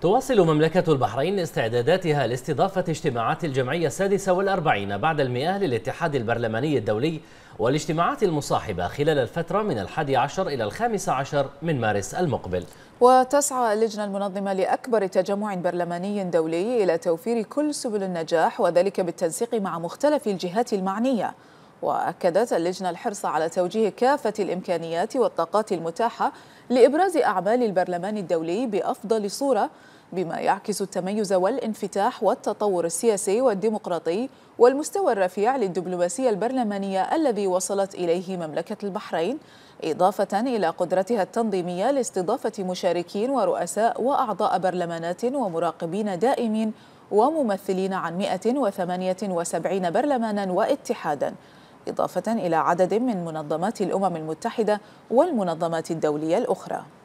تواصل مملكة البحرين استعداداتها لاستضافة اجتماعات الجمعية السادسة والأربعين بعد المئة للاتحاد البرلماني الدولي والاجتماعات المصاحبة خلال الفترة من الحادي عشر إلى الخامس عشر من مارس المقبل وتسعى اللجنة المنظمة لأكبر تجمع برلماني دولي إلى توفير كل سبل النجاح وذلك بالتنسيق مع مختلف الجهات المعنية وأكدت اللجنة الحرص على توجيه كافة الإمكانيات والطاقات المتاحة لإبراز أعمال البرلمان الدولي بأفضل صورة بما يعكس التميز والانفتاح والتطور السياسي والديمقراطي والمستوى الرفيع للدبلوماسية البرلمانية الذي وصلت إليه مملكة البحرين إضافة إلى قدرتها التنظيمية لاستضافة مشاركين ورؤساء وأعضاء برلمانات ومراقبين دائمين وممثلين عن 178 برلمانا واتحادا إضافة إلى عدد من منظمات الأمم المتحدة والمنظمات الدولية الأخرى